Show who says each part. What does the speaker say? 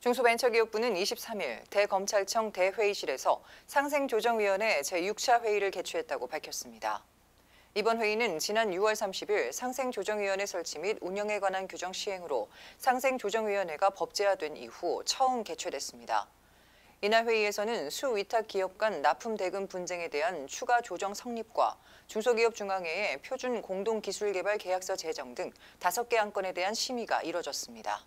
Speaker 1: 중소벤처기업부는 23일 대검찰청 대회의실에서 상생조정위원회 제6차 회의를 개최했다고 밝혔습니다. 이번 회의는 지난 6월 30일 상생조정위원회 설치 및 운영에 관한 규정 시행으로 상생조정위원회가 법제화된 이후 처음 개최됐습니다. 이날 회의에서는 수위탁 기업 간 납품 대금 분쟁에 대한 추가 조정 성립과 중소기업 중앙회의 표준 공동기술개발 계약서 제정 등 5개 안건에 대한 심의가 이뤄졌습니다.